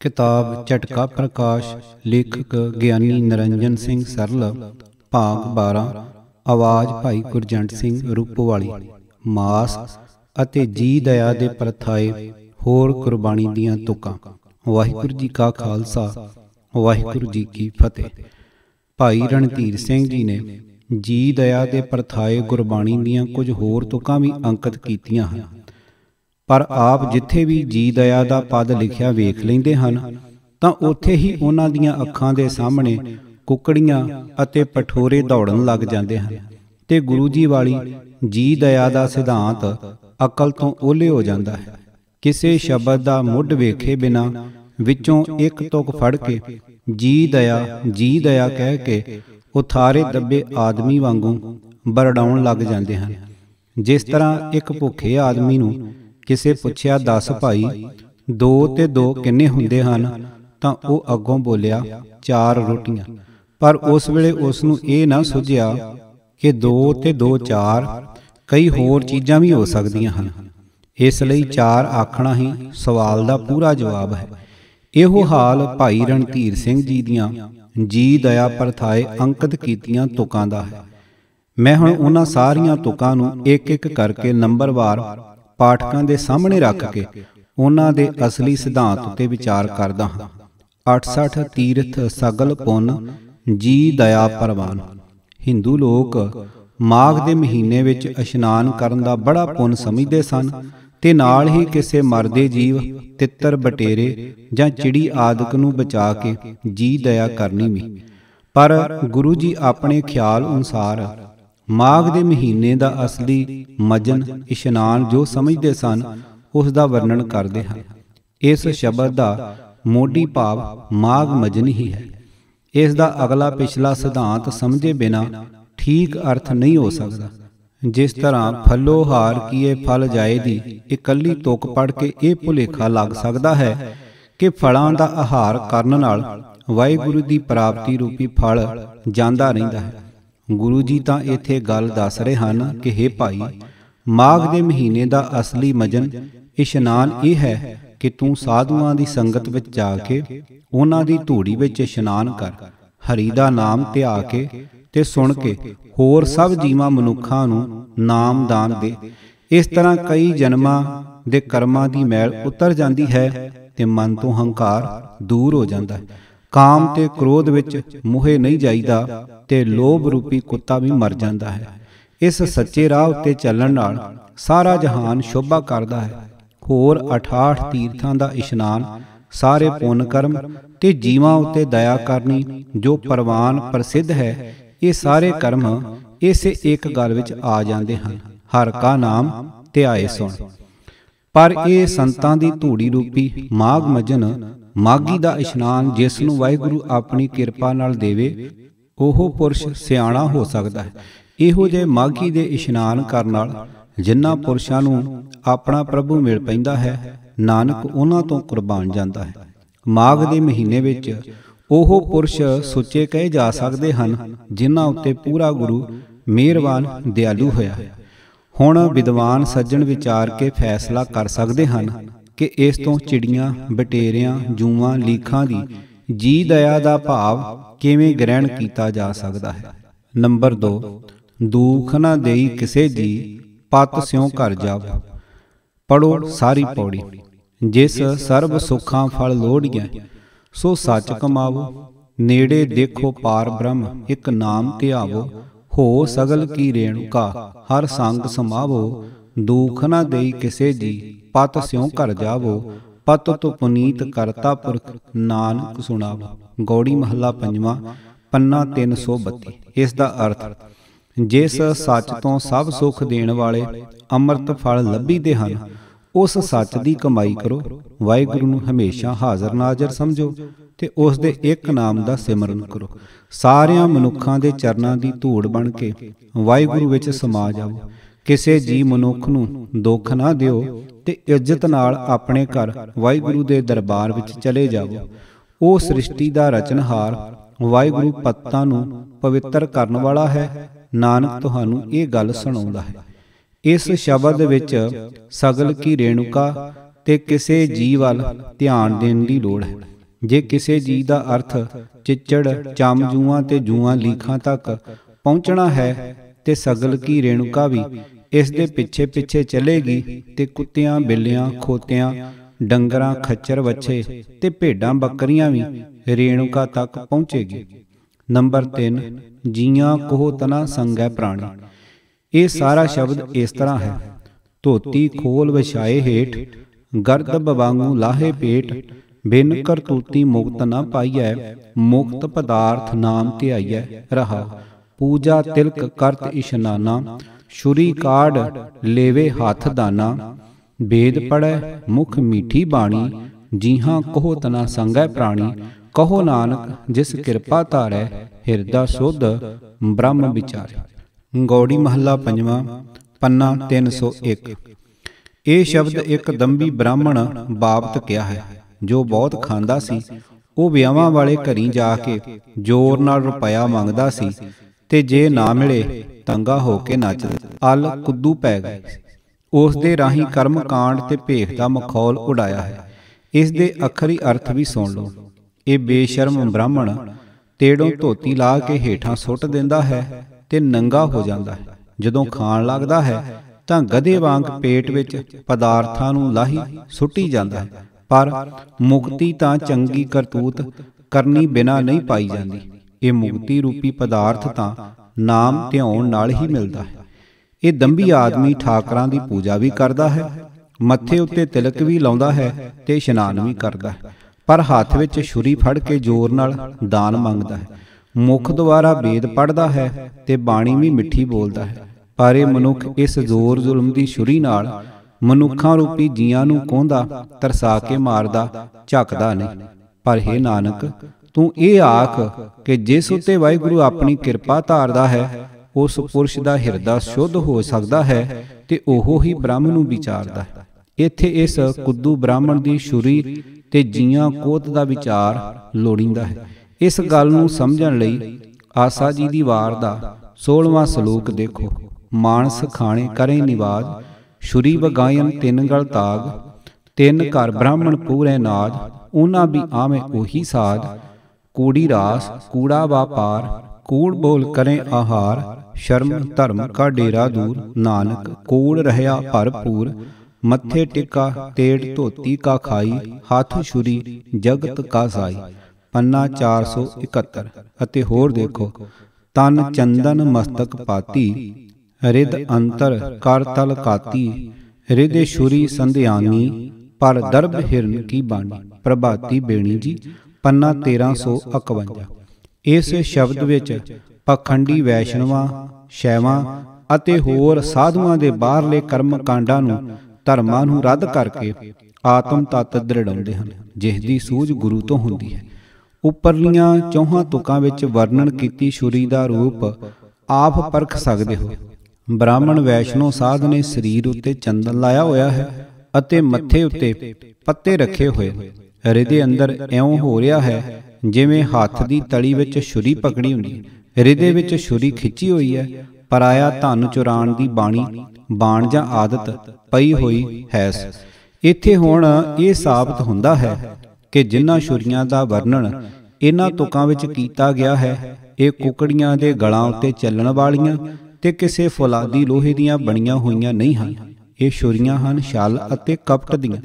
ਕਿਤਾਬ ਝਟਕਾ ਪ੍ਰਕਾਸ਼ ਲੇਖਕ ਗਿਆਨੀ ਨਰਨਜਨ ਸਿੰਘ ਸਰਲ ਭਾਗ 12 ਆਵਾਜ਼ ਭਾਈ ਗੁਰਜੰਟ ਸਿੰਘ ਰੂਪਵਾਲੀ ਮਾਸ ਅਤੇ ਜੀ ਦਇਆ ਦੇ ਪਰਥਾਏ ਹੋਰ ਕੁਰਬਾਨੀ ਦੀਆਂ ਤੁਕਾਂ ਵਾਹਿਗੁਰੂ ਜੀ ਕਾ ਖਾਲਸਾ ਵਾਹਿਗੁਰੂ ਜੀ ਕੀ ਫਤਿਹ ਭਾਈ ਰਣਧੀਰ ਸਿੰਘ ਜੀ ਨੇ ਜੀ ਦਇਆ ਦੇ ਪਰਥਾਏ ਗੁਰਬਾਣੀ ਦੀਆਂ ਕੁਝ ਹੋਰ ਤੁਕਾਂ ਵੀ ਅੰਕਿਤ ਕੀਤੀਆਂ ਹਨ ਪਰ ਆਪ ਜਿੱਥੇ ਵੀ ਜੀ ਦਇਆ ਦਾ ਪਦ ਲਿਖਿਆ ਵੇਖ ਲੈਂਦੇ ਹਨ ਤਾਂ ਉੱਥੇ ਹੀ ਉਹਨਾਂ ਦੀਆਂ ਅੱਖਾਂ ਦੇ ਸਾਹਮਣੇ ਕੁੱਕੜੀਆਂ ਅਤੇ ਪਠੋਰੇ ਦੌੜਨ ਲੱਗ ਜਾਂਦੇ ਹਨ ਤੇ ਗੁਰੂ ਜੀ ਵਾਲੀ ਜੀ ਦਇਆ ਦਾ ਸਿਧਾਂਤ ਅਕਲ ਤੋਂ ਓਲੇ ਹੋ ਜਾਂਦਾ ਹੈ ਕਿਸੇ ਸ਼ਬਦ ਦਾ ਮੁੱਢ ਵੇਖੇ ਬਿਨਾ ਵਿੱਚੋਂ ਇੱਕ ਤੁਕ ਫੜ ਕੇ ਜੀ ਦਇਆ ਜੀ ਦਇਆ ਕਹਿ ਕੇ ਉਥਾਰੇ ਦੱਬੇ ਆਦਮੀ ਵਾਂਗੂ ਬਰੜਾਉਣ ਲੱਗ ਜਾਂਦੇ ਹਨ ਜਿਸ ਤਰ੍ਹਾਂ ਇੱਕ ਭੁੱਖੇ ਆਦਮੀ ਨੂੰ ਕਿਸੇ ਪੁੱਛਿਆ 10 ਭਾਈ 2 ਤੇ 2 ਕਿੰਨੇ ਹੁੰਦੇ ਹਨ ਤਾਂ ਉਹ ਅੱਗੋਂ ਬੋਲਿਆ ਚਾਰ ਰੋਟੀਆਂ ਪਰ ਉਸ ਵੇਲੇ ਉਸ ਨੂੰ ਇਹ ਨਾ ਸੁਝਿਆ ਕਿ 2 ਤੇ 2 4 ਕਈ ਹੋਰ ਚੀਜ਼ਾਂ ਵੀ ਹੋ ਸਕਦੀਆਂ ਹਨ ਇਸ ਲਈ ਚਾਰ ਆਖਣਾ ਹੀ ਸਵਾਲ ਦਾ ਪੂਰਾ ਜਵਾਬ ਹੈ ਇਹੋ ਹਾਲ ਭਾਈ ਰਣਧੀਰ ਸਿੰਘ ਜੀ ਦੀਆਂ ਜੀ ਦਇਆ ਪਰਥਾਏ ਅੰਕਿਤ ਕੀਤੀਆਂ ਤੁਕਾਂ ਦਾ ਹੈ ਮੈਂ ਹੁਣ ਉਹਨਾਂ ਸਾਰੀਆਂ ਤੁਕਾਂ ਨੂੰ ਇੱਕ ਇੱਕ ਕਰਕੇ ਨੰਬਰਵਾਰ ਪਾਠਕਾਂ ਦੇ ਸਾਹਮਣੇ ਰੱਖ ਕੇ ਉਹਨਾਂ ਦੇ ਅਸਲੀ ਸਿਧਾਂਤ ਉੱਤੇ ਵਿਚਾਰ ਕਰਦਾ ਹਾਂ 68 ਤੀਰਥ ਸਗਲ ਪੁੰਨ ਜੀ ਦਇਆ ਪਰਵਾਨ ਹਿੰਦੂ ਲੋਕ ਮਾਘ ਦੇ ਮਹੀਨੇ ਵਿੱਚ ਇਸ਼ਨਾਨ ਕਰਨ ਦਾ ਬੜਾ ਪੁੰਨ ਸਮਝਦੇ ਸਨ ਤੇ ਨਾਲ ਹੀ ਕਿਸੇ ਮਰਦੇ ਜੀਵ ਤਿੱਤਰ ਬਟੇਰੇ ਜਾਂ ਚਿੜੀ ਆਦਿਕ ਨੂੰ ਬਚਾ ਕੇ ਜੀ ਦਇਆ ਕਰਨੀ ਵੀ ਪਰ ਗੁਰੂ ਜੀ ਆਪਣੇ ਖਿਆਲ ਅਨੁਸਾਰ ਮਾਘ ਦੇ ਮਹੀਨੇ ਦਾ ਅਸਲੀ ਮਜਨ ਇਸ਼ਨਾਨ ਜੋ ਸਮਝਦੇ ਸਨ ਉਸ ਦਾ ਵਰਣਨ ਕਰਦੇ ਹਨ ਇਸ ਸ਼ਬਦ ਦਾ ਮੋਢੀ ਭਾਵ ਮਾਘ ਮਜਨ ਹੀ ਹੈ ਇਸ ਦਾ ਅਗਲਾ ਪਿਛਲਾ ਸਿਧਾਂਤ ਸਮਝੇ ਬਿਨਾ ਠੀਕ ਅਰਥ ਨਹੀਂ ਹੋ ਸਕਦਾ ਜਿਸ ਤਰ੍ਹਾਂ ਫੱਲੋ ਹਾਰ ਕੀਏ ਫਲ ਜਾਏ ਦੀ ਇਕੱਲੀ ਤੁਕ ਪੜ ਕੇ ਇਹ ਭੁਲੇਖਾ ਲੱਗ ਸਕਦਾ ਹੈ ਕਿ ਫਲਾਂ ਦਾ ਆਹਾਰ ਕਰਨ ਨਾਲ ਵਾਹਿਗੁਰੂ ਦੀ ਪ੍ਰਾਪਤੀ ਰੂਪੀ ਫਲ ਜਾਂਦਾ ਰਹਿੰਦਾ ਹੈ ਗੁਰੂ ਜੀ ਤਾਂ ਇੱਥੇ ਗੱਲ ਦੱਸ ਰਹੇ ਹਨ ਕਿ हे ਭਾਈ ਮਾਘ ਦੇ ਮਹੀਨੇ ਦਾ ਅਸਲੀ ਮਜਨ ਇਸ਼ਨਾਨ ਇਹ ਹੈ ਕਿ ਤੂੰ ਸਾਧੂਆਂ ਦੀ ਸੰਗਤ ਵਿੱਚ ਜਾ ਕੇ ਉਹਨਾਂ ਦੀ ਧੂੜੀ ਵਿੱਚ ਇਸ਼ਨਾਨ ਕਰ ਹਰੀ ਦਾ ਨਾਮ ਧਿਆ ਕੇ ਤੇ ਸੁਣ ਕੇ ਹੋਰ ਸਭ ਜੀਵਾਂ ਮਨੁੱਖਾਂ ਨੂੰ ਨਾਮ ਦਾਨ ਦੇ ਇਸ ਤਰ੍ਹਾਂ ਕਈ ਜਨਮਾਂ ਦੇ ਕਰਮਾਂ ਦੀ ਮੈਲ ਉਤਰ ਜਾਂਦੀ ਹੈ ਤੇ ਮਨ ਤੋਂ ਹੰਕਾਰ ਦੂਰ ਹੋ ਜਾਂਦਾ ਹੈ ਕਾਮ ਤੇ ਕ੍ਰੋਧ ਵਿੱਚ ਮੋਹੇ ਨਹੀਂ ਜਾਈਦਾ ਤੇ ਲੋਭ ਰੂਪੀ ਕੁੱਤਾ ਵੀ ਮਰ ਜਾਂਦਾ ਹੈ ਇਸ ਸੱਚੇ ਰਾਹ ਉੱਤੇ ਚੱਲਣ ਨਾਲ ਸਾਰਾ ਜਹਾਨ ਸ਼ੋਭਾ ਕਰਦਾ ਹੈ ਹੋਰ 68 ਤੀਰਥਾਂ ਦਾ ਇਸ਼ਨਾਨ ਸਾਰੇ ਪੁੰਨ ਕਰਮ ਤੇ ਜੀਵਾਂ ਉੱਤੇ ਦਇਆ ਕਰਨੀ ਜੋ ਪਰਵਾਨ ਪ੍ਰਸਿੱਧ ਹੈ ਇਹ ਸਾਰੇ ਕਰਮ ਇਸੇ ਇੱਕ ਗੱਲ ਵਿੱਚ ਆ ਜਾਂਦੇ ਹਨ ਹਰ ਕਾ ਨਾਮ ਧਿਆਏ ਸੁਣ ਪਰ ਇਹ ਸੰਤਾਂ ਦੀ ਧੂੜੀ ਰੂਪੀ ਮਾਗ ਮਜਨ ਮਾਗੀ ਦਾ ਇਸ਼ਨਾਨ ਜਿਸ ਨੂੰ ਵਾਹਿਗੁਰੂ ਆਪਣੀ ਕਿਰਪਾ ਨਾਲ ਦੇਵੇ ਉਹ ਪੁਰਸ਼ ਸਿਆਣਾ ਹੋ ਸਕਦਾ ਹੈ ਇਹੋ ਜੇ ਮਾਗੀ ਦੇ ਇਸ਼ਨਾਨ ਕਰਨ ਨਾਲ ਜਿਨ੍ਹਾਂ ਪੁਰਸ਼ਾਂ ਨੂੰ ਆਪਣਾ ਪ੍ਰਭੂ ਮਿਲ ਪੈਂਦਾ ਹੈ ਨਾਨਕ ਉਹਨਾਂ ਤੋਂ ਕੁਰਬਾਨ ਜਾਂਦਾ ਹੈ ਮਾਗ ਦੇ ਮਹੀਨੇ ਵਿੱਚ ਉਹ ਪੁਰਸ਼ ਸੁੱਚੇ ਕਹੇ ਜਾ ਸਕਦੇ ਹਨ ਜਿਨ੍ਹਾਂ ਉੱਤੇ ਪੂਰਾ ਗੁਰੂ ਮਿਹਰਬਾਨ ਦਿਆਲੂ ਹੋਇਆ ਹੈ ਹੁਣ ਵਿਦਵਾਨ ਸੱਜਣ ਵਿਚਾਰ ਕੇ ਫੈਸਲਾ ਕਰ ਸਕਦੇ ਹਨ ਕਿ ਇਸ ਤੋਂ ਚਿੜੀਆਂ ਬਟੇਰਿਆਂ ਜੂਆਂ ਲੀਖਾਂ ਦੀ ਜੀ ਦਇਆ ਦਾ ਭਾਵ ਕਿਵੇਂ ਗ੍ਰਹਿਣ ਕੀਤਾ ਜਾ ਸਕਦਾ ਹੈ ਨੰਬਰ 2 ਦੁੱਖ ਨਾ ਦੇਈ ਕਿਸੇ ਜੀ ਪਤ ਸਿਉ ਘਰ ਜਾਵ ਪੜੋ ਸਾਰੀ ਪੌੜੀ ਜਿਸ ਸਰਬ ਸੁਖਾਂ ਫਲ ਲੋੜੀਆਂ ਸੋ ਸੱਚ ਕਮਾਵੋ ਨੇੜੇ ਦੇਖੋ ਪਾਰ ਬ੍ਰਹਮ ਇੱਕ ਨਾਮ ਧਿਆਵੋ ਹੋ ਸਗਲ ਕੀ ਕਾ ਹਰ ਸੰਗ ਸਮਾਵੋ ਦੁਖ ਨਾ ਦੇਈ ਕਿਸੇ ਜੀ ਪਤ ਸਿਉ ਘਰ ਜਾਵੋ ਪਤ ਤੋ ਪੁਨੀਤ ਕਰਤਾ ਪੁਰਖ ਨਾਨਕ ਸੁਣਾਵੋ ਗੌੜੀ ਮਹੱਲਾ ਪੰਜਵਾਂ ਪੰਨਾ 332 ਇਸ ਦਾ ਅਰਥ ਜਿਸ ਸੱਚ ਤੋਂ ਸਭ ਸੁਖ ਦੇਣ ਵਾਲੇ ਅੰਮ੍ਰਿਤ ਫਲ ਲੱਭੀਦੇ ਹਨ ਉਸ ਸੱਚ ਦੀ ਕਮਾਈ ਕਰੋ ਵਾਹਿਗੁਰੂ ਨੂੰ ਹਮੇਸ਼ਾ ਹਾਜ਼ਰ ਨਾਜ਼ਰ ਸਮਝੋ ਤੇ ਉਸ ਦੇ ਇੱਕ ਨਾਮ ਦਾ ਸਿਮਰਨ ਕਰੋ ਸਾਰਿਆਂ ਮਨੁੱਖਾਂ ਦੇ ਚਰਨਾਂ ਦੀ ਧੂੜ ਬਣ ਕੇ ਵਾਹਿਗੁਰੂ ਵਿੱਚ ਸਮਾ ਜਾਓ ਕਿਸੇ ਜੀ ਮਨੁੱਖ ਨੂੰ ਦੁੱਖ ਨਾ ਦਿਓ ਤੇ ਇੱਜ਼ਤ ਨਾਲ ਆਪਣੇ ਘਰ ਵਾਹਿਗੁਰੂ ਦੇ ਦਰਬਾਰ ਵਿੱਚ ਚਲੇ ਜਾਵੋ ਉਹ ਸ੍ਰਿਸ਼ਟੀ ਦਾ ਰਚਨਹਾਰ ਵਾਹਿਗੁਰੂ ਪੱਤਾਂ ਨੂੰ ਪਵਿੱਤਰ ਕਰਨ ਵਾਲਾ ਹੈ ਨਾਨਕ ਤੁਹਾਨੂੰ ਇਹ ਗੱਲ ਸੁਣਾਉਂਦਾ ਹੈ ਇਸ ਸ਼ਬਦ ਵਿੱਚ ਸਗਲ ਕੀ ਰੇਣੁਕਾ ਤੇ ਕਿਸੇ ਜੀ ਵੱਲ ਧਿਆਨ ਦੇਣ ਦੀ ਲੋੜ ਹੈ ਜੇ ਕਿਸੇ ਜੀ ਦਾ ਅਰਥ ਚਿੱਚੜ ਚਮ ਜੂਆਂ ਤੇ ਜੂਆਂ ਲੀਖਾਂ ਤੱਕ ਪਹੁੰਚਣਾ ਹੈ ਤੇ ਸਗਲ ਕੀ ਰੇਣੁਕਾ ਵੀ ਇਸ ਦੇ ਪਿੱਛੇ ਪਿੱਛੇ ਚਲੇਗੀ ਤੇ ਕੁੱਤਿਆਂ ਬਿੱਲਿਆਂ ਖੋਤਿਆਂ ਡੰਗਰਾਂ ਖੱਚਰ ਵੱਛੇ ਤੇ ਭੇਡਾਂ ਬੱਕਰੀਆਂ ਵੀ ਰੇਣੂਕਾ ਤੱਕ ਪਹੁੰਚੇਗੀ ਨੰਬਰ 3 ਜੀਆਂ ਕੋਹ ਤਨਾ ਸੰਗੈ ਪ੍ਰਾਣੀ ਇਹ ਸਾਰਾ ਸ਼ਬਦ ਇਸ ਤਰ੍ਹਾਂ ਹੈ ਧੋਤੀ ਖੋਲ ਵਿਛਾਏ ਹੇਠ ਗਰਦ ਬਵਾਂਗੂ ਲਾਹੇ ਪੇਟ ਬਿਨ ਕਰਤੂਤੀ ਮੁਕਤ ਨਾ ਪਾਈਐ ਮੁਕਤ ਪਦਾਰਥ ਨਾਮ ਧਿਆਈਐ ਰਹਾ ਪੂਜਾ ਤਿਲਕ ਕਰਤ ਇਸ਼ਨਾਨਾ ਛੁਰੀ ਕਾੜ ਲੇਵੇ ਹੱਥ ਦਾਣਾ ਵੇਦ ਪੜੈ ਮੁਖ ਮੀਠੀ ਬਾਣੀ ਜੀਹਾਂ ਕਹੋ ਤਨਾ ਸੰਗੈ ਪ੍ਰਾਣੀ ਕਹੋ ਨਾਨਕ ਜਿਸ ਕਿਰਪਾ ਧਾਰੈ ਹਿਰਦਾ ਸੁਧ ਬ੍ਰਹਮ ਵਿਚਾਰੈ ਗੌੜੀ ਮਹੱਲਾ ਪੰਜਵਾਂ ਪੰਨਾ 301 ਇਹ ਸ਼ਬਦ ਇੱਕ ਦੰਬੀ ਬ੍ਰਾਹਮਣ ਬਾਪਤ ਕਿਹਾ ਹੈ ਜੋ ਬਹੁਤ ਖਾਂਦਾ ਸੀ ਉਹ ਵਿਆਹਾਂ ਵਾਲੇ ਘਰੀ ਜਾ ਕੇ ਜ਼ੋਰ ਨਾਲ ਰੁਪਇਆ ਮੰਗਦਾ ਸੀ ਤੇ ਜੇ ਨਾ ਮਿਲੇ ਤੰਗਾ ਹੋ ਕੇ ਨੱਚਦਾ ਅਲ ਕੁੱਦੂ ਪੈ ਗਈ ਉਸ ਦੇ ਰਾਹੀਂ ਕਰਮ ਕਾਂਡ ਤੇ ਭੇਖ ਦਾ ਮਖੌਲ ਉਡਾਇਆ ਹੈ ਇਸ ਦੇ ਅਖਰੀ ਅਰਥ ਵੀ ਸੁਣ ਲਓ ਇਹ ਬੇਸ਼ਰਮ ਬ੍ਰਾਹਮਣ ਤੇੜੋਂ ਧੋਤੀ ਲਾ ਕੇ ਹੀਠਾਂ ਸੁੱਟ ਦਿੰਦਾ ਹੈ ਤੇ ਨੰਗਾ ਹੋ ਜਾਂਦਾ ਹੈ ਜਦੋਂ ਖਾਣ ਲੱਗਦਾ ਹੈ ਤਾਂ ਗਧੇ ਵਾਂਗ ਪੇਟ ਵਿੱਚ ਪਦਾਰਥਾਂ ਨੂੰ ਲਾਹੀ ਸੁੱਟੀ ਜਾਂਦਾ ਹੈ ਪਰ ਮੁਕਤੀ ਤਾਂ ਚੰਗੀ ਕਰਤੂਤ ਕਰਨੀ ਬਿਨਾ ਨਹੀਂ ਪਾਈ ਜਾਂਦੀ ਇਹ ਮੁਕਤੀ ਰੂਪੀ ਪਦਾਰਥ ਤਾਂ ਨਾਮ ਧਿਆਉਣ ਨਾਲ ਹੀ ਮਿਲਦਾ ਹੈ ਇਹ ਦੰਬੀ ਆਦਮੀ ਠਾਕਰਾਂ ਦੀ ਪੂਜਾ ਵੀ ਕਰਦਾ ਹੈ ਮੱਥੇ ਉੱਤੇ ਤਿਲਕ ਵੀ ਲਾਉਂਦਾ ਹੈ ਤੇ ਇਸ਼ਨਾਨ ਵੀ ਕਰਦਾ ਹੈ ਪਰ ਹੱਥ ਵਿੱਚ ਛੁਰੀ ਫੜ ਕੇ ਜ਼ੋਰ ਨਾਲ ਦਾਨ ਮੰਗਦਾ ਹੈ ਮੁਖ ਦੁਆਰਾ ਵੇਦ ਪੜਦਾ ਹੈ ਤੇ ਬਾਣੀ ਵੀ ਮਿੱਠੀ ਬੋਲਦਾ ਹੈ ਪਰ ਇਹ ਮਨੁੱਖ ਇਸ ਜ਼ੋਰ ਜ਼ੁਲਮ ਦੀ ਛੁਰੀ ਨਾਲ ਮਨੁੱਖਾਂ ਰੂਪੀ ਜੀਆਂ ਨੂੰ ਕੋਹਦਾ ਤਰਸਾ ਕੇ ਮਾਰਦਾ ਝੱਕਦਾ ਨਹੀਂ ਪਰ ਇਹ ਨਾਨਕ ਤੂੰ ਇਹ ਆਖ ਕਿ ਜਿਸ ਉਤੇ ਵਾਹਿਗੁਰੂ ਆਪਣੀ ਕਿਰਪਾ ਧਾਰਦਾ ਹੈ ਉਸ ਪੁਰਸ਼ ਦਾ ਹਿਰਦਾ ਸ਼ੁੱਧ ਹੋ ਸਕਦਾ ਹੈ ਤੇ ਉਹ ਹੀ ਬ੍ਰਹਮ ਨੂੰ ਵਿਚਾਰਦਾ ਹੈ ਇੱਥੇ ਇਸ ਕੁੱਦੂ ਬ੍ਰਾਹਮਣ ਦੀ ਸ਼ੁਰੀ ਤੇ ਜੀਆਂ ਕੋਤ ਦਾ ਵਿਚਾਰ ਲੋੜੀਂਦਾ ਹੈ ਇਸ ਗੱਲ ਨੂੰ ਸਮਝਣ ਲਈ ਆਸਾ ਜੀ ਦੀ ਵਾਰ ਦਾ 16ਵਾਂ ਸ਼ਲੋਕ ਦੇਖੋ ਮਾਨਸ ਖਾਣੇ ਕਰੇ ਨਿਵਾਜ ਸ਼ੁਰੀ ਬਗਾਇਨ ਤਿੰਨ ਗਲ ਤਾਗ ਤਿੰਨ ਘਰ ਬ੍ਰਾਹਮਣ ਪੂਰੇ ਨਾਜ ਉਹਨਾਂ ਵੀ ਆਵੇਂ ਉਹੀ ਸਾਜ ਕੂੜੀ ਰਾਸ ਕੂੜਾ ਵਪਾਰ ਕੂੜ ਬੋਲ ਕਰੇ ਆਹਾਰ ਸ਼ਰਮ ਧਰਮ ਕਾ ਡੇਰਾ ਦੂਰ ਨਾਨਕ ਕੂੜ ਰਹਿਆ ਭਰਪੂਰ ਮੱਥੇ ਟਿੱਕਾ ਤੇੜ ਧੋਤੀ ਕਾ ਖਾਈ ਹੱਥ ਛੁਰੀ ਜਗਤ ਕਾ ਸਾਈ ਪੰਨਾ 471 ਅਤੇ ਹੋਰ ਦੇਖੋ ਤਨ ਚੰਦਨ ਮਸਤਕ ਪਾਤੀ ਰਿਦ ਅੰਤਰ ਕਰ ਤਲ ਕਾਤੀ ਰਿਦੇ ਛੁਰੀ ਸੰਧਿਆਨੀ ਪਰ ਦਰਬ ਹਿਰਨ ਕੀ ਬਾਣੀ ਪ੍ਰਭਾਤੀ ਬੇਣੀ ਜੀ ਪੰਨਾ 1351 ਇਸ ਸ਼ਬਦ ਵਿੱਚ ਪਖੰਡੀ ਵੈਸ਼ਨਵਾ ਸ਼ੈਵਾਂ ਅਤੇ ਹੋਰ ਸਾਧੂਆਂ ਦੇ ਬਾਹਰਲੇ ਕਰਮ ਕਾਂਡਾਂ ਨੂੰ ਧਰਮਾਂ ਨੂੰ ਰੱਦ ਕਰਕੇ ਆਤਮ ਤਤ ਦ੍ਰਿੜਾਉਂਦੇ ਹਨ ਜਿਸ ਦੀ ਸੂਝ ਗੁਰੂ ਤੋਂ ਹੁੰਦੀ ਹੈ ਉੱਪਰਲੀਆਂ ਚੌਹਾਂ ਤੁਕਾਂ ਵਿੱਚ ਵਰਣਨ ਕੀਤੀ ਛੁਰੀ ਦਾ ਰੂਪ ਆਪ ਪਰਖ ਸਕਦੇ ਹੋ ਬ੍ਰਾਹਮਣ ਵੈਸ਼ਨੋ ਸਾਧ ਨੇ ਸਰੀਰ ਉੱਤੇ ਚੰਦਨ ਲਾਇਆ ਹੋਇਆ ਹੈ ਅਤੇ ਮੱਥੇ ਉੱਤੇ ਪੱਤੇ ਰੱਖੇ ਹੋਏ ਹਿਰਦੇ ਦੇ ਅੰਦਰ ਐਉਂ ਹੋ ਰਿਹਾ ਹੈ ਜਿਵੇਂ ਹੱਥ ਦੀ ਤਲੀ ਵਿੱਚ ਛੁਰੀ ਪਕੜੀ ਹੁੰਦੀ ਹੈ ਹਿਰਦੇ ਵਿੱਚ ਛੁਰੀ ਖਿੱਚੀ ਹੋਈ ਹੈ ਪਰ ਆਇਆ ਧਨ ਚੁਰਾਣ ਦੀ ਬਾਣੀ ਬਾਣ ਜਾਂ ਆਦਤ ਪਈ ਹੋਈ ਹੈ ਇੱਥੇ ਹੁਣ ਇਹ ਸਾਬਤ ਹੁੰਦਾ ਹੈ ਕਿ ਜਿਨ੍ਹਾਂ ਛੁਰੀਆਂ ਦਾ ਵਰਣਨ ਇਹਨਾਂ ਤੁਕਾਂ ਵਿੱਚ ਕੀਤਾ ਗਿਆ ਹੈ ਇਹ ਕੁਕੜੀਆਂ ਦੇ ਗਲਾਂ ਉੱਤੇ ਚੱਲਣ ਵਾਲੀਆਂ ਤੇ ਕਿਸੇ ਫੁਲਾਦੀ ਲੋਹੇ ਦੀਆਂ ਬਣੀਆਂ ਹੋਈਆਂ ਨਹੀਂ ਹਨ ਇਹ ਛੁਰੀਆਂ ਹਨ ਛਲ ਅਤੇ ਕਪਟ ਦੀਆਂ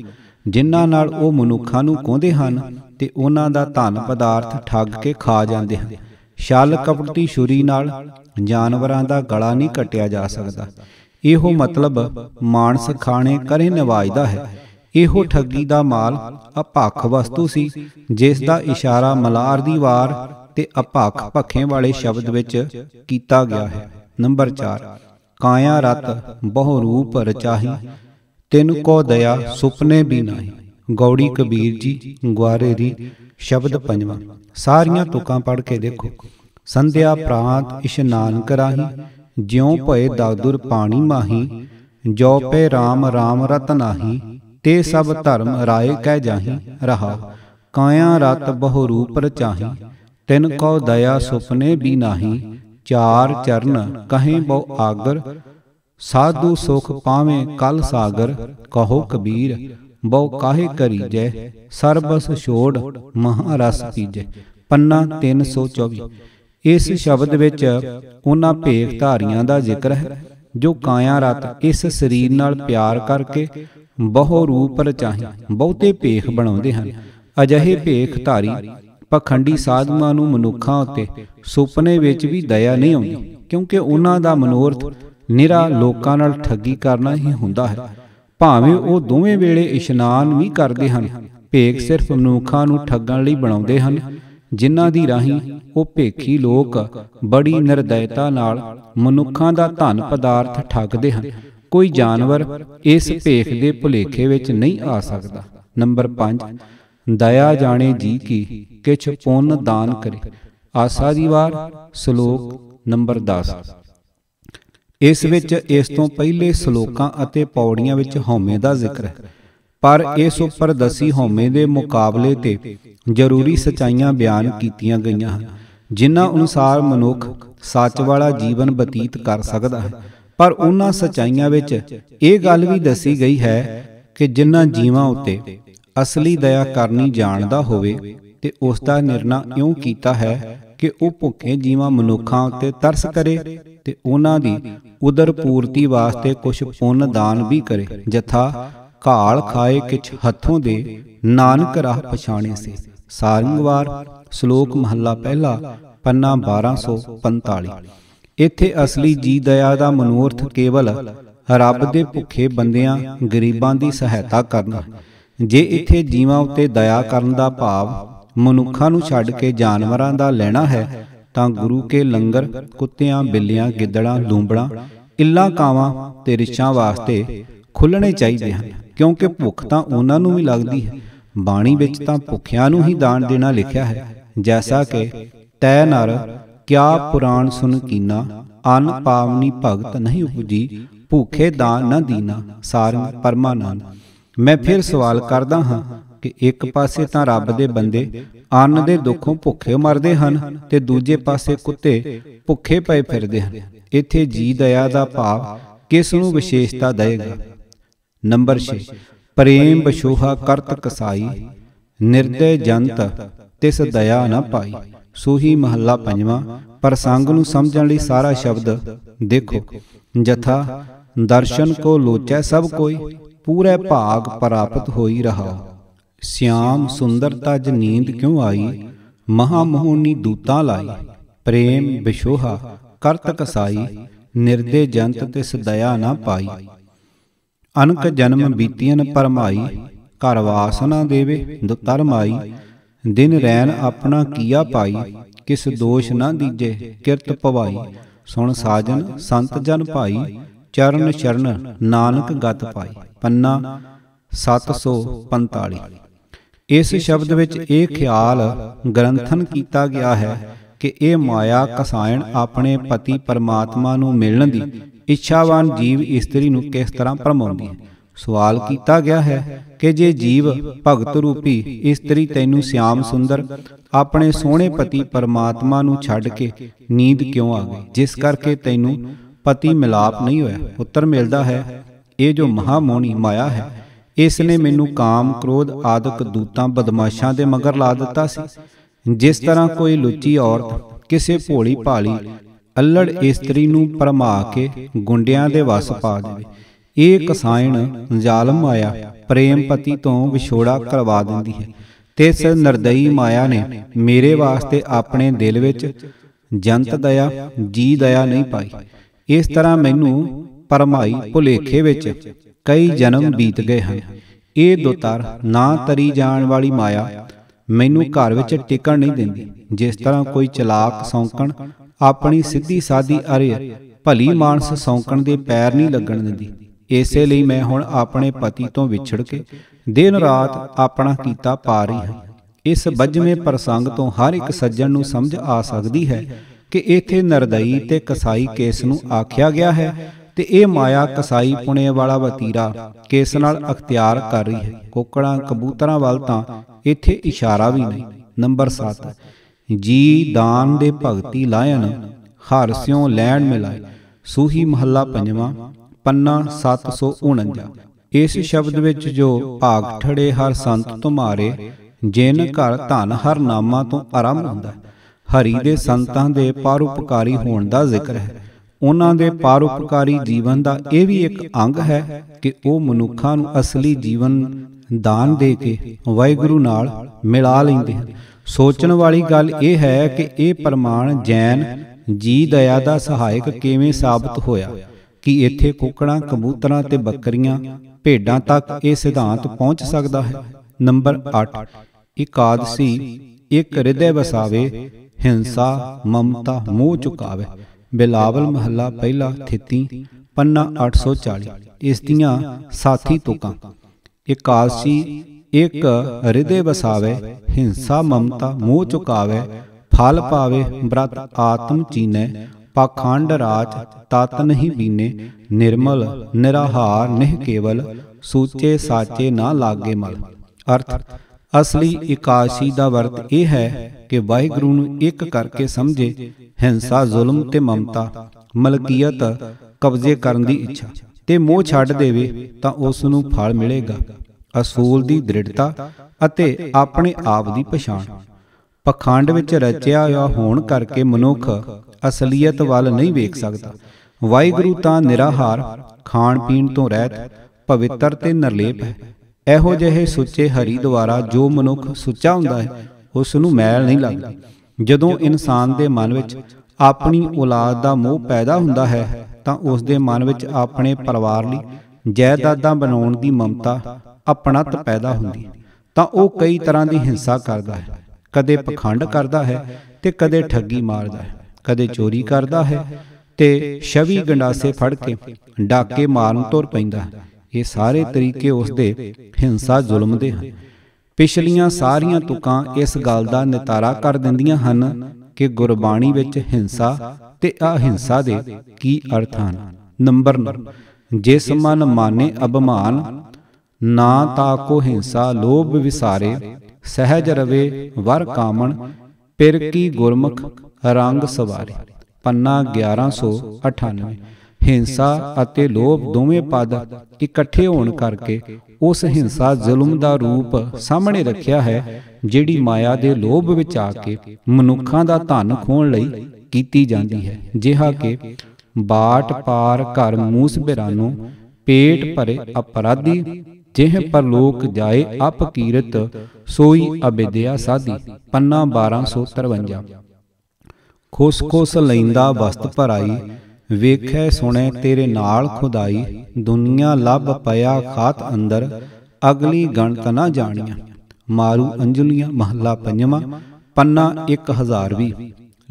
ਜਿਨ੍ਹਾਂ ਨਾਲ ਉਹ ਮਨੁੱਖਾਂ ਨੂੰ ਕੋਹਦੇ ਹਨ ਤੇ ਉਹਨਾਂ ਦਾ ਧਨ ਪਦਾਰਥ ਠੱਗ ਕੇ ਖਾ ਜਾਂਦੇ ਹਨ ਛਲ ਕਪਟੀ ਛੁਰੀ ਨਾਲ ਜਾਨਵਰਾਂ ਦਾ ਗਲਾ ਨਹੀਂ ਕੱਟਿਆ ਜਾ ਸਕਦਾ ਇਹੋ ਮਤਲਬ ਮਾਨਸ ਖਾਣੇ ਕਰੇ ਨਿਵਾਜਦਾ ਹੈ ਇਹੋ ਠੱਗੀ ਦਾ ਮਾਲ ਅਪੱਖ ਵਸਤੂ ਸੀ ਜਿਸ ਦਾ ਇਸ਼ਾਰਾ ਮਲਾਰ ਦੀ ਵਾਰ ਤੇ ਅਪੱਖ ਭੱਖੇ ਵਾਲੇ ਸ਼ਬਦ ਵਿੱਚ ਕੀਤਾ ਗਿਆ ਹੈ ਨੰਬਰ 4 ਕਾਇਆ ਰਤ ਬਹੁ ਰੂਪ ਰਚਾਹੀ ਤਿਨ ਕੋ ਦਇਆ ਸੁਪਨੇ ਵੀ ਨਾਹੀ ਗੌੜੀ ਕਬੀਰ ਜੀ ਗੁਆਰੇ ਦੀ ਸ਼ਬਦ ਪੰਜਵਾਂ ਸਾਰੀਆਂ ਤੁਕਾਂ ਪੜ ਕੇ ਦੇਖੋ ਸੰਧਿਆ ਪ੍ਰਾਂਤ ਇਸ਼ਨਾਨ ਕਰਾਹੀ ਜਿਉ ਭਏ ਦਾਦੁਰ ਪਾਣੀ ਮਾਹੀ ਜੋ ਰਾਮ RAM RAM ਨਾਹੀ ਤੇ ਸਭ ਧਰਮ ਰਾਏ ਕਹਿ ਜਾਹੀ ਰਹਾ ਕਾਇਆ ਰਤ ਬਹੁ ਰੂਪ ਰਚਾਹੀ ਤਿਨ ਕੋ ਦਇਆ ਸੁਪਨੇ ਵੀ ਨਾਹੀ ਚਾਰ ਚਰਨ ਕਹੇ ਬਹੁ ਆਗਰ ਸਾਧੂ ਸੁਖ ਪਾਵੇਂ ਕਲ ਸਾਗਰ ਕਹੋ ਕਬੀਰ ਬਹੁ ਕਾਹੇ ਕਰੀ ਜੈ ਸਰਬਸ ਛੋੜ ਮਹਾਰਸ ਪੀਜੈ ਪੰਨਾ 324 ਇਸ ਸ਼ਬਦ ਵਿੱਚ ਉਹਨਾਂ ਭੇਖ ਧਾਰੀਆਂ ਦਾ ਜ਼ਿਕਰ ਹੈ ਜੋ ਕਾਇਆ ਰਤ ਇਸ ਸਰੀਰ ਨਾਲ ਪਿਆਰ ਕਰਕੇ ਬਹੁ ਰੂਪ ਰਚਾਹੀ ਬਹੁਤੇ ਭੇਖ ਬਣਾਉਂਦੇ ਹਨ ਅਜਿਹੇ ਭੇਖ ਧਾਰੀ ਪਖੰਡੀ ਸਾਧੂਆਂ ਨੂੰ ਮਨੁੱਖਾਂ ਉਤੇ ਸੁਪਨੇ ਵਿੱਚ ਵੀ ਦਇਆ ਨਹੀਂ ਆਉਂਦੀ ਕਿਉਂਕਿ ਉਹਨਾਂ ਦਾ ਮਨੋਰਥ ਨਿਰਾ ਲੋਕਾਂ ਨਾਲ ਠੱਗੀ ਕਰਨਾ ਹੀ ਹੁੰਦਾ ਹੈ ਭਾਵੇਂ ਉਹ ਦੋਵੇਂ ਵੇਲੇ ਇਸ਼ਨਾਨ ਵੀ ਕਰਦੇ ਹਨ ਭੇਖ ਸਿਰਫ ਮਨੁੱਖਾਂ ਨੂੰ ਠੱਗਣ ਲਈ ਬਣਾਉਂਦੇ ਹਨ ਜਿਨ੍ਹਾਂ ਦੀ ਰਾਹੀਂ ਉਹ ਭੇਖੀ ਲੋਕ ਬੜੀ ਨਿਰਦੈਤਾ ਨਾਲ ਮਨੁੱਖਾਂ ਦਾ ਧਨ ਪਦਾਰਥ ਠੱਗਦੇ ਹਨ ਕੋਈ ਜਾਨਵਰ ਇਸ ਭੇਖ ਦੇ ਭੁਲੇਖੇ ਵਿੱਚ ਨਹੀਂ ਆ ਸਕਦਾ ਨੰਬਰ 5 ਦਇਆ ਜਾਣੇ ਜੀ ਕੀ ਕਿਛ ਪੁੰਨ ਦਾਨ ਕਰੇ ਆਸਾ ਦੀ ਵਾਰ ਸ਼ਲੋਕ ਨੰਬਰ 10 ਇਸ ਵਿੱਚ ਇਸ ਤੋਂ ਪਹਿਲੇ ਸ਼ਲੋਕਾਂ ਅਤੇ ਪੌੜੀਆਂ ਵਿੱਚ ਹਉਮੈ ਦਾ ਜ਼ਿਕਰ ਹੈ ਪਰ ਇਸ ਉੱਪਰ ਦਸੀ ਹਉਮੈ ਦੇ ਮੁਕਾਬਲੇ ਤੇ ਜ਼ਰੂਰੀ ਸਚਾਈਆਂ ਬਿਆਨ ਕੀਤੀਆਂ ਗਈਆਂ ਹਨ ਜਿਨ੍ਹਾਂ ਅਨੁਸਾਰ ਮਨੁੱਖ ਸੱਚ ਵਾਲਾ ਜੀਵਨ ਬਤੀਤ ਕਰ ਸਕਦਾ ਹੈ ਪਰ ਉਹਨਾਂ ਸਚਾਈਆਂ ਵਿੱਚ ਇਹ ਗੱਲ ਵੀ ਦੱਸੀ ਗਈ ਹੈ ਕਿ ਜਿਨ੍ਹਾਂ ਜੀਵਾਂ ਉੱਤੇ ਅਸਲੀ ਦਇਆ ਕਰਨੀ ਜਾਣਦਾ ਹੋਵੇ ਤੇ ਉਸ ਦਾ ਨਿਰਣਾ ਇਉਂ ਕੀਤਾ ਹੈ ਕਿ ਉਹ ਭੁੱਖੇ ਜੀਵਾਂ ਮਨੁੱਖਾਂ ਉੱਤੇ ਤਰਸ ਕਰੇ ਤੇ ਉਹਨਾਂ ਦੀ ਉਦਰ ਪੂਰਤੀ ਵਾਸਤੇ ਕੁਝ ਪੁੰਨ ਦਾਨ ਵੀ ਕਰੇ ਜਥਾ ਘਾਲ ਖਾਏ ਕਿਛ ਹੱਥੋਂ ਦੇ ਨਾਨਕ ਰਾਹ ਪਛਾਣੇ ਸੀ ਸਾਰੰਗਵਾਰ ਸ਼ਲੋਕ ਮਹੱਲਾ ਪਹਿਲਾ ਪੰਨਾ 1245 ਇੱਥੇ ਅਸਲੀ ਜੀ ਦਇਆ ਦਾ ਮਨੋਰਥ ਕੇਵਲ ਰੱਬ ਦੇ ਭੁੱਖੇ ਬੰਦਿਆਂ ਗਰੀਬਾਂ ਦੀ ਸਹਾਇਤਾ ਕਰਨਾ ਜੇ ਇੱਥੇ ਜੀਵਾਂ ਉੱਤੇ ਦਇਆ ਕਰਨ ਦਾ ਭਾਵ ਮਨੁੱਖਾਂ ਨੂੰ ਛੱਡ ਕੇ ਜਾਨਵਰਾਂ ਦਾ ਲੈਣਾ ਹੈ ਤਾਂ ਗੁਰੂ ਕੇ ਲੰਗਰ ਕੁੱਤਿਆਂ ਬਿੱਲੀਆਂ ਗਿੱਦੜਾਂ ਲੂੰਬੜਾਂ ਇੱਲਾਂ ਕਾਵਾਂ ਤੇ ਰਿਛਾਂ ਵਾਸਤੇ ਖੁੱਲਣੇ ਚਾਹੀਦੇ ਹਨ ਕਿਉਂਕਿ ਭੁੱਖ ਤਾਂ ਉਹਨਾਂ ਨੂੰ ਵੀ ਲੱਗਦੀ ਹੈ ਬਾਣੀ ਵਿੱਚ ਤਾਂ ਭੁੱਖਿਆਂ ਨੂੰ ਹੀ ਦਾਨ ਦੇਣਾ ਲਿਖਿਆ ਹੈ ਜੈਸਾ ਕਿ ਤੈ ਨਰ ਕਿਆ ਪੁਰਾਣ ਸੁਨ ਕੀਨਾ ਅਨ ਪਾਵਨੀ ਭਗਤ ਨਹੀਂ ਉਪਜੀ ਭੁੱਖੇ ਦਾਨ ਨਾ ਦੀਨਾ ਸਾਰੰਗ ਪਰਮਾਨੰਦ ਮੈਂ ਫਿਰ ਸਵਾਲ ਕਰਦਾ ਹਾਂ ਕਿ ਇੱਕ ਪਾਸੇ ਤਾਂ ਰੱਬ ਦੇ ਬੰਦੇ ਅੰਨ ਦੇ ਦੁੱਖੋਂ ਭੁੱਖੇ ਮਰਦੇ ਹਨ ਤੇ ਦੂਜੇ ਪਾਸੇ ਕੁੱਤੇ ਭੁੱਖੇ ਪਏ ਫਿਰਦੇ ਹਨ ਇੱਥੇ ਜੀ ਦਇਆ ਦਾ ਭਾਵ ਕਿਸ ਨੂੰ ਵਿਸ਼ੇਸ਼ਤਾ ਦੇਵੇਗਾ ਨੰਬਰ 6 ਪ੍ਰੇਮ ਬਸ਼ੋਹਾ ਕਰਤ ਕਸਾਈ ਨਿਰਦੇ ਜੰਤ ਤਿਸ ਦਇਆ ਨਾ ਪਾਈ ਸੂਹੀ ਮਹੱਲਾ ਪੰਜਵਾਂ ਪ੍ਰਸੰਗ ਨੂੰ ਸਮਝਣ ਲਈ ਸਾਰਾ ਸ਼ਬਦ ਦੇਖੋ ਜਥਾ ਦਰਸ਼ਨ ਕੋ ਲੋਚੈ ਸਭ ਕੋਈ ਪੂਰੇ ਭਾਗ ਪ੍ਰਾਪਤ ਹੋਈ ਰਹਾ ਸਿਆਮ ਸੁੰਦਰਤਾ ਜ ਨੀਂਦ ਕਿਉ ਆਈ ਮਹਾ ਮੋਹਨੀ ਦੂਤਾ ਲਾਈ ਪ੍ਰੇਮ ਵਿਸ਼ੋਹਾ ਕਰਤ ਕਸਾਈ ਨਿਰਦੇ ਜੰਤ ਤਿਸ ਦਇਆ ਨਾ ਪਾਈ ਅਨਕ ਜਨਮ ਬੀਤੀਆਂ ਪਰਮਾਈ ਘਰ ਵਾਸ ਨਾ ਦੇਵੇ ਦੁਤਰ ਮਾਈ ਦਿਨ ਰੈਨ ਆਪਣਾ ਕੀਆ ਪਾਈ ਕਿਸ ਦੋਸ਼ ਨਾ ਦੀਜੇ ਕਿਰਤ ਪਵਾਈ ਸੁਣ ਸਾਜਨ ਸੰਤ ਜਨ ਭਾਈ ਚਰਨ ਚਰਨ ਨਾਨਕ ਗਤ ਪਾਈ ਪੰਨਾ 745 ਇਸ ਸ਼ਬਦ ਵਿੱਚ ਇਹ ਖਿਆਲ ਗ੍ਰੰਥਨ ਕੀਤਾ ਗਿਆ ਹੈ ਕਿ ਇਹ ਮਾਇਆ ਕਸਾਇਣ ਆਪਣੇ ਪਤੀ ਪਰਮਾਤਮਾ ਨੂੰ ਮਿਲਣ ਦੀ ਇੱਛਾਵਾਨ ਜੀਵ ਇਸਤਰੀ ਨੂੰ ਕਿਸ ਤਰ੍ਹਾਂ ਪਰਮਾਉਂਦੀ ਹੈ ਸਵਾਲ ਕੀਤਾ ਗਿਆ ਹੈ ਕਿ ਜੇ ਜੀਵ ਭਗਤ ਰੂਪੀ ਇਸਤਰੀ ਤੈਨੂੰ ਸਿਆਮ ਸੁੰਦਰ ਆਪਣੇ ਸੋਹਣੇ ਪਤੀ ਪਰਮਾਤਮਾ ਨੂੰ ਛੱਡ ਕੇ ਨੀਂਦ ਕਿਉਂ ਆ ਗਈ ਜਿਸ ਕਰਕੇ ਤੈਨੂੰ ਪਤੀ ਮਿਲਾਪ ਨਹੀਂ ਹੋਇਆ ਉੱਤਰ ਮਿਲਦਾ ਹੈ ਇਹ ਜੋ ਮਹਾਮੋਣੀ ਮਾਇਆ ਹੈ ਇਸ ਨੇ ਮੈਨੂੰ ਕਾਮ ਕ੍ਰੋਧ ਆਦਿਕ ਦੂਤਾਂ ਬਦਮਾਸ਼ਾਂ ਦੇ ਮਗਰ ਲਾ ਦਿੱਤਾ ਸੀ ਜਿਸ ਤਰ੍ਹਾਂ ਕੋਈ ਲੁੱਚੀ ਔਰਤ ਕਿਸੇ ਭੋਲੀ ਭਾਲੀ ਅਲੜ ਇਸਤਰੀ ਨੂੰ ਪਰਮਾ ਕੇ ਗੁੰਡਿਆਂ ਦੇ ਵਸ ਪਾ ਦੇਵੇ ਇਹ ਕਸਾਇਣ ਜ਼ਾਲਮ ਆਇਆ ਪ੍ਰੇਮ ਪਤੀ ਤੋਂ ਵਿਛੋੜਾ ਕਰਵਾ ਦਿੰਦੀ ਹੈ ਤੇ ਇਸ ਨਰਦਈ ਮਾਇਆ ਨੇ ਮੇਰੇ ਵਾਸਤੇ ਆਪਣੇ ਦਿਲ ਵਿੱਚ ਜੰਤ ਦਇਆ ਜੀ ਦਇਆ ਨਹੀਂ ਪਾਈ ਇਸ ਤਰ੍ਹਾਂ ਮੈਨੂੰ ਪਰਮਾਈ ਭੁਲੇਖੇ ਵਿੱਚ ਕਈ ਜਨਮ ਬੀਤ ਗਏ ਹਨ ਇਹ ਦੁਤਾਰ ਨਾ ਤਰੀ ਜਾਣ ਵਾਲੀ ਮਾਇਆ ਮੈਨੂੰ ਘਰ ਵਿੱਚ ਟਿਕਣ ਨਹੀਂ ਦਿੰਦੀ ਜਿਸ ਤਰ੍ਹਾਂ ਕੋਈ ਚਲਾਕ ਸੌਂਕਣ ਆਪਣੀ ਸਿੱਧੀ ਸਾਦੀ ਅਰੇ ਭਲੀ ਮਾਨਸ ਸੌਂਕਣ ਦੇ ਪੈਰ ਨਹੀਂ ਲੱਗਣ ਦਿੰਦੀ ਇਸੇ ਲਈ ਮੈਂ ਹੁਣ ਆਪਣੇ ਪਤੀ ਤੋਂ ਵਿਛੜ ਕੇ ਦਿਨ ਰਾਤ ਆਪਣਾ ਕੀਤਾ ਪਾ ਰਹੀ ਹਾਂ ਇਸ ਬੱਜਵੇਂ ਪ੍ਰਸੰਗ ਤੋਂ ਹਰ ਇੱਕ ਸੱਜਣ ਨੂੰ ਸਮਝ ਆ ਸਕਦੀ ਹੈ ਕਿ ਇਥੇ ਨਰਦਈ ਤੇ ਕਸਾਈ ਕੇਸ ਨੂੰ ਆਖਿਆ ਗਿਆ ਹੈ ਤੇ ਇਹ ਮਾਇਆ ਕਸਾਈ ਪੁਣੇ ਵਾਲਾ ਵਤੀਰਾ ਕਿਸ ਨਾਲ ਅਖਤਿਆਰ ਕਰ ਰਹੀ ਹੈ ਕੋਕੜਾਂ ਕਬੂਤਰਾਂ ਵੱਲ ਤਾਂ ਇੱਥੇ ਇਸ਼ਾਰਾ ਵੀ ਨਹੀਂ ਨੰਬਰ 7 ਜੀ ਦਾਨ ਦੇ ਭਗਤੀ ਲਾਇਨ ਹਰ ਸਿਉ ਲੈਣ ਮਿਲਾਏ ਸੂਹੀ ਮਹੱਲਾ ਪੰਜਵਾਂ ਪੰਨਾ 749 ਇਸ ਸ਼ਬਦ ਵਿੱਚ ਜੋ ਭਾਗ ਠੜੇ ਹਰ ਸੰਤ ਤੁਮਾਰੇ ਜਿਨ ਘਰ ਧਨ ਹਰ ਨਾਮਾ ਤੋਂ ਆਰੰਭ ਹੁੰਦਾ ਹਰੀ ਦੇ ਸੰਤਾਂ ਦੇ ਪਰਉਪਕਾਰੀ ਹੋਣ ਦਾ ਜ਼ਿਕਰ ਹੈ ਉਹਨਾਂ ਦੇ ਪਰਉਪਕਾਰੀ ਜੀਵਨ ਦਾ ਇਹ ਵੀ ਇੱਕ ਅੰਗ ਹੈ ਕਿ ਉਹ ਮਨੁੱਖਾਂ ਨੂੰ ਅਸਲੀ ਜੀਵਨ ਦਾਨ ਦੇ ਕੇ ਵਾਹਿਗੁਰੂ ਨਾਲ ਮਿਲਾ ਲੈਂਦੇ ਹਨ ਸੋਚਣ ਵਾਲੀ ਗੱਲ ਇਹ ਹੈ ਕਿ ਇਹ ਪਰਮਾਨ ਜੈਨ ਜੀ ਦਇਆ ਦਾ ਸਹਾਇਕ ਕਿਵੇਂ ਸਾਬਤ ਹੋਇਆ ਕਿ ਇੱਥੇ ਕੁੱਕੜਾਂ ਕਬੂਤਰਾਂ ਤੇ ਬੱਕਰੀਆਂ ਭੇਡਾਂ ਤੱਕ ਇਹ ਸਿਧਾਂਤ ਪਹੁੰਚ ਸਕਦਾ ਹੈ ਨੰਬਰ 8 ਇਕਾਦਸੀ ਇੱਕ ਹਿਰਦੇ ਵਸਾਵੇ ਹਿੰਸਾ ਮਮਤਾ ਮੋਹ ਚੁਕਾਵੇ ਬਿਲਾਵਲ ਮਹੱਲਾ ਪਹਿਲਾ ਥੇਤੀ ਪੰਨਾ 840 ਇਸ ਦੀਆਂ ਸਾਥੀ ਤੁਕਾਂ ਇਕਾਸੀ ਇੱਕ ਹਿਰਦੇ ਵਸਾਵੇ ਹਿੰਸਾ ਮਮਤਾ ਮੋਹ ਚੁਕਾਵੇ ਫਲ ਪਾਵੇ ਬ੍ਰਤ ਆਤਮ ਚੀਨੇ ਪਖੰਡ ਰਾਜ ਤਤ ਨਹੀਂ ਬੀਨੇ ਨਿਰਮਲ ਨਿਰਾਹਾਰ ਨਹਿ ਕੇਵਲ ਸੂਚੇ ਸਾਚੇ ਨਾ ਲਾਗੇ ਮਲ ਅਰਥ ਅਸਲੀ ਇਕਾਸ਼ੀ ਦਾ ਵਰਤ ਇਹ ਹੈ ਕਿ ਵਾਹਿਗੁਰੂ ਨੂੰ ਇੱਕ ਕਰਕੇ ਸਮਝੇ ਹਿੰਸਾ ਜ਼ੁਲਮ ਤੇ ਮਮਤਾ ਮਲਕੀਅਤ ਕਬਜ਼ੇ ਕਰਨ ਦੀ ਇੱਛਾ ਤੇ ਮੋਹ ਛੱਡ ਦੇਵੇ ਤਾਂ ਉਸ ਨੂੰ ਫਲ ਮਿਲੇਗਾ ਅਸੂਲ ਦੀ ਦ੍ਰਿੜਤਾ ਅਤੇ ਆਪਣੇ ਆਪ ਦੀ ਪਛਾਣ ਪਖੰਡ ਵਿੱਚ ਰਚਿਆ ਹੋਇਆ ਹੋਣ ਕਰਕੇ ਮਨੁੱਖ ਅਸਲੀਅਤ ਵੱਲ ਨਹੀਂ ਵੇਖ ਸਕਦਾ ਵਾਹਿਗੁਰੂ ਤਾਂ ਨਿਰਾਹਾਰ ਖਾਣ ਪੀਣ ਤੋਂ ਰਹਿਤ ਪਵਿੱਤਰ ਤੇ ਨਿਰਲੇਪ ਹੈ ਇਹੋ ਜਿਹੇ ਸੁੱਚੇ ਹਰੀ ਦੁਆਰਾ ਜੋ ਮਨੁੱਖ ਸੁੱਚਾ ਹੁੰਦਾ ਹੈ ਉਸ ਨੂੰ ਮੈਲ ਨਹੀਂ ਲੱਗਦੀ ਜਦੋਂ ਇਨਸਾਨ ਦੇ ਮਨ ਵਿੱਚ ਆਪਣੀ ਔਲਾਦ ਦਾ ਮੋਹ ਪੈਦਾ ਹੁੰਦਾ ਹੈ ਤਾਂ ਉਸ ਦੇ ਮਨ ਵਿੱਚ ਆਪਣੇ ਪਰਿਵਾਰ ਲਈ ਜਾਇਦਾਦਾਂ ਬਣਾਉਣ ਦੀ ਮਮਤਾ ਆਪਣਤ ਪੈਦਾ ਹੁੰਦੀ ਤਾਂ ਉਹ ਕਈ ਤਰ੍ਹਾਂ ਦੀ ਹਿੰਸਾ ਕਰਦਾ ਹੈ ਕਦੇ ਪਖੰਡ ਕਰਦਾ ਹੈ ਤੇ ਕਦੇ ਠੱਗੀ ਮਾਰਦਾ ਹੈ ਕਦੇ ਚੋਰੀ ਕਰਦਾ ਹੈ ਤੇ ਸ਼ਵੀ ਗੰਡਾਸੇ ਫੜ ਕੇ ਡਾਕੇ ਮਾਰਨ ਤੁਰ ਪੈਂਦਾ ਹੈ ਇਹ ਸਾਰੇ ਤਰੀਕੇ ਉਸ ਦੇ ਹਿੰਸਾ ਜ਼ੁਲਮ ਦੇ ਹਨ ਪਿਛਲੀਆਂ ਸਾਰੀਆਂ ਤੁਕਾਂ ਇਸ ਗੱਲ ਦਾ ਨਿਤਾਰਾ ਕਰ ਦਿੰਦੀਆਂ ਹਨ ਕਿ ਗੁਰਬਾਣੀ ਵਿੱਚ ਹਿੰਸਾ ਤੇ ਅਹਿੰਸਾ ਦੇ ਕੀ ਅਰਥ ਹਨ ਨੰਬਰ 9 ਜਿਸ ਮਨ ਮਾਨੇ ਅਭਮਾਨ ਨਾ ਤਾ ਕੋ ਹਿੰਸਾ ਲੋਭ ਵਿਸਾਰੇ ਸਹਿਜ ਰਵੇ ਵਰ ਕਾਮਣ ਪਿਰ ਕੀ ਗੁਰਮੁਖ ਰੰਗ ਸਵਾਰੇ ਪੰਨਾ 1198 ਹਿੰਸਾ ਅਤੇ ਲੋਭ ਦੋਵੇਂ ਪਦ ਇਕੱਠੇ ਹੋਣ ਕਰਕੇ ਉਸ ਹਿੰਸਾ ਜ਼ੁਲਮ ਦਾ ਰੂਪ ਸਾਹਮਣੇ ਰੱਖਿਆ ਹੈ ਜਿਹੜੀ ਮਾਇਆ ਦੇ ਲੋਭ ਵਿੱਚ ਆ ਕੇ ਮਨੁੱਖਾਂ ਦਾ ਧਨ ਖੋਣ ਲਈ ਕੀਤੀ ਜਾਂਦੀ ਹੈ ਜਿਹਾ ਕਿ ਬਾਟ ਪਾਰ ਘਰ ਮੂਸ ਬਿਰਾਨੋ ਪੇਟ ਭਰੇ ਅਪਰਾਧੀ ਜਿਹ ਲੋਕ ਜਾਏ ਅਪ ਕੀਰਤ ਸੋਈ ਅਬਿਦਿਆ ਸਾਧੀ ਪੰਨਾ 1253 ਖੁਸ ਖੁਸ ਲੈਂਦਾ ਵਸਤ ਭਰਾਈ ਵੇਖੈ ਸੁਣੈ ਤੇਰੇ ਨਾਲ ਖੁਦਾਈ ਦੁਨੀਆ ਲੱਭ ਪਿਆ ਖਾਤ ਅੰਦਰ ਅਗਲੀ ਗਣਤ ਨਾ ਜਾਣੀਆਂ ਮਾਰੂ ਅੰਜਲੀਆਂ ਮਹੱਲਾ ਪੰਜਵਾਂ ਪੰਨਾ 1020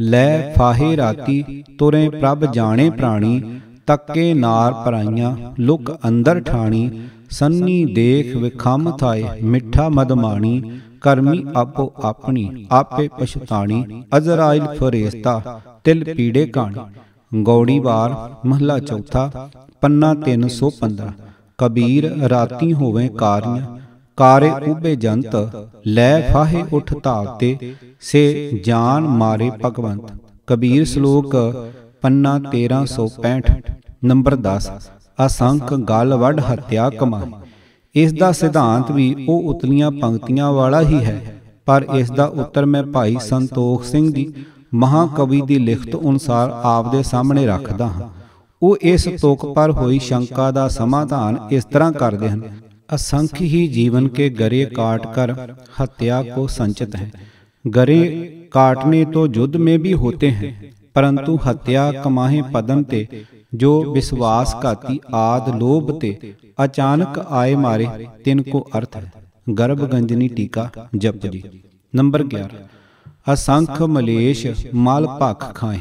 ਲੈ ਫਾਹੇ ਰਾਤੀ ਤੁਰੇ ਪ੍ਰਭ ਜਾਣੇ ਪ੍ਰਾਣੀ ਤੱਕੇ ਨਾਰ ਪਰਾਈਆਂ ਲੁਕ ਅੰਦਰ ਠਾਣੀ ਸੰਨੀ ਦੇਖ ਵਿਖਮ ਥਾਏ ਮਿੱਠਾ ਮਦਮਾਣੀ ਕਰਮੀ ਆਪੋ ਆਪਣੀ ਆਪੇ ਪਛਤਾਣੀ ਅਜ਼ਰਾਇਲ ਫਰੇਸਤਾ ਤਿਲ ਪੀੜੇ ਕਾਣੀ ਗੌੜੀਵਾਰ ਮਹਲਾ ਚੌਥਾ ਪੰਨਾ 315 ਕਬੀਰ ਰਾਤੀ ਹੋਵੇ ਕਾਰਨ ਕਾਰੇ ਉਬੇ ਜੰਤ ਲੈ ਫਾਹੇ ਉਠ ਧਾਤੇ ਸੇ ਜਾਨ ਮਾਰੇ ਭਗਵੰਤ ਕਬੀਰ ਸ਼ਲੋਕ ਪੰਨਾ 1365 ਨੰਬਰ 10 ਅਸੰਖ ਗਲ ਵੱਢ ਹੱਤਿਆ ਕਮਾ ਇਸ ਦਾ ਸਿਧਾਂਤ ਵੀ ਉਹ ਉਤਲੀਆਂ ਪੰਕਤੀਆਂ ਵਾਲਾ ਹੀ ਹੈ ਪਰ ਇਸ ਦਾ ਉੱਤਰ ਮੈਂ ਭਾਈ ਸੰਤੋਖ ਸਿੰਘ ਦੀ ਮਹਾਕਵੀ ਦੀ ਲਿਖਤ ਅਨੁਸਾਰ ਆਪ ਦੇ ਸਾਹਮਣੇ ਰੱਖਦਾ ਹਾਂ ਉਹ ਇਸ ਤੋਕ ਪਰ ਹੋਈ ਸ਼ੰਕਾ ਦਾ ਸਮਾਧਾਨ ਇਸ ਤਰ੍ਹਾਂ ਕਰਦੇ ਹਨ ਅਸੰਖ ਹੀ ਜੀਵਨ ਕੇ ਗਰੇ ਕਾਟ ਕਰ ਹੱਤਿਆ ਕੋ ਸੰਚਿਤ ਹੈ ਗਰੇ ਕਾਟਨੇ ਤੋਂ ਜੁੱਧ ਮੇ ਵੀ ਹੋਤੇ ਹਨ ਪਰੰਤੂ ਹੱਤਿਆ ਕਮਾਹੇ ਪਦਨ ਤੇ ਜੋ ਵਿਸ਼ਵਾਸ ਘਾਤੀ ਆਦ ਲੋਭ ਤੇ ਅਚਾਨਕ ਆਏ ਮਾਰੇ ਤਿੰਨ ਕੋ ਅਰਥ ਹੈ ਗਰਭ ਗੰਜਨੀ ਟੀਕਾ ਜਪ ਜੀ ਨੰਬਰ ਅਸੰਖ ਮਲੇਸ਼ ਮਲ ਭਖ ਖਾਏ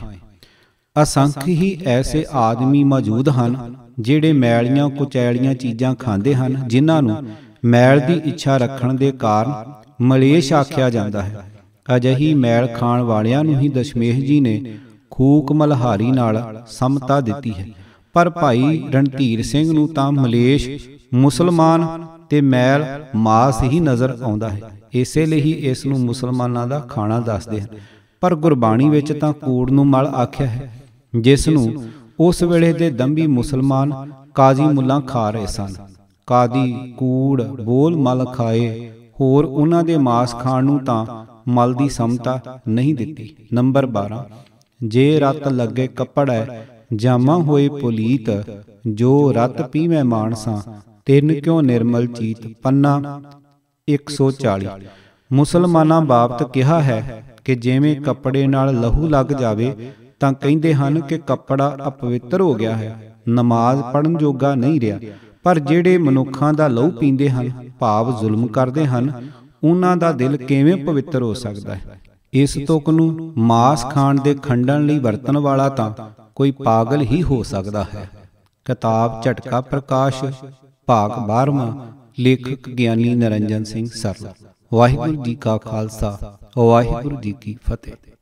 ਅਸੰਖ ਹੀ ਐਸੇ ਆਦਮੀ ਮੌਜੂਦ ਹਨ ਜਿਹੜੇ ਮੈਲੀਆਂ ਕੁਚੈਲੀਆਂ ਚੀਜ਼ਾਂ ਖਾਂਦੇ ਹਨ ਜਿਨ੍ਹਾਂ ਨੂੰ ਮੈਲ ਦੀ ਇੱਛਾ ਰੱਖਣ ਦੇ ਕਾਰਨ ਮਲੇਸ਼ ਆਖਿਆ ਜਾਂਦਾ ਹੈ ਅਜਹੀ ਮੈਲ ਖਾਣ ਵਾਲਿਆਂ ਨੂੰ ਹੀ ਦਸ਼ਮੇਸ਼ ਜੀ ਨੇ ਖੂਕ ਮਲਹਾਰੀ ਨਾਲ ਸਮਤਾ ਦਿੱਤੀ ਹੈ ਪਰ ਭਾਈ ਰਣਧੀਰ ਸਿੰਘ ਨੂੰ ਤਾਂ ਮਲੇਸ਼ ਮੁਸਲਮਾਨ ਤੇ ਮੈਲ ਮਾਸ ਹੀ ਨਜ਼ਰ ਆਉਂਦਾ ਹੈ ਇਸੇ ਲਈ ਹੀ ਇਸ ਨੂੰ ਮੁਸਲਮਾਨਾਂ ਦਾ ਖਾਣਾ ਦੱਸਦੇ ਹਨ ਪਰ ਗੁਰਬਾਣੀ ਵਿੱਚ ਤਾਂ ਕੂੜ ਨੂੰ ਮਲ ਆਖਿਆ ਹੈ ਜਿਸ ਨੂੰ ਉਸ ਵੇਲੇ ਦੇ ਦੰਬੀ ਮੁਸਲਮਾਨ ਕਾਜ਼ੀ ਮੁੱਲਾ ਖਾ ਰਹੇ ਸਨ ਕਾਦੀ ਕੂੜ ਬੋਲ ਮਲ ਖਾਏ ਹੋਰ ਉਹਨਾਂ ਦੇ ਮਾਸ ਖਾਣ ਨੂੰ ਤਾਂ ਮਲ ਦੀ ਸਮਤਾ ਨਹੀਂ ਦਿੱਤੀ ਨੰਬਰ 12 ਜੇ ਰਤ ਲੱਗੇ ਕੱਪੜਾ ਜਾਮਾ ਹੋਏ ਪੁਲੀਤ ਜੋ ਰਤ ਪੀਵੇਂ ਮਾਨਸਾ ਤਿੰਨ ਕਿਉ ਨਿਰਮਲ ਚੀਤ ਪੰਨਾ 140 ਮੁਸਲਮਾਨਾਂ ਬਾਬਤ ਕਿਹਾ ਹੈ ਕਿ ਜਿਵੇਂ ਕੱਪੜੇ ਨਾਲ ਲਹੂ ਲੱਗ ਜਾਵੇ ਤਾਂ ਕਹਿੰਦੇ ਹਨ ਕਿ ਕੱਪੜਾ ਅਪਵਿੱਤਰ ਹੋ ਗਿਆ ਹੈ ਨਮਾਜ਼ ਪੜਨ ਜੋਗਾ ਨਹੀਂ ਰਿਹਾ ਪਰ ਜਿਹੜੇ ਮਨੁੱਖਾਂ ਦਾ ਲਹੂ ਪੀਂਦੇ ਹਨ ਭਾਵ ਜ਼ੁਲਮ ਕਰਦੇ ਹਨ ਉਹਨਾਂ ਦਾ ਦਿਲ ਕਿਵੇਂ ਪਵਿੱਤਰ ਹੋ ਸਕਦਾ ਹੈ ਇਸ ਤੁਕ ਨੂੰ ਮਾਸ ਖਾਣ ਦੇ ਖੰਡਨ ਲਈ ਵਰਤਣ ਵਾਲਾ ਤਾਂ ਕੋਈ ਪਾਗਲ ਹੀ ਹੋ ਸਕਦਾ ਹੈ ਕਿਤਾਬ ਝਟਕਾ ਪ੍ਰਕਾਸ਼ ਭਾਗ 12ਵਾਂ ਲੇਖਕ ਗਿਆਨੀ ਨਰਨਜਨ ਸਿੰਘ ਸਰਲ ਵਾਹਿਗੁਰੂ ਜੀ ਕਾ ਖਾਲਸਾ ਵਾਹਿਗੁਰੂ ਜੀ ਕੀ ਫਤਿਹ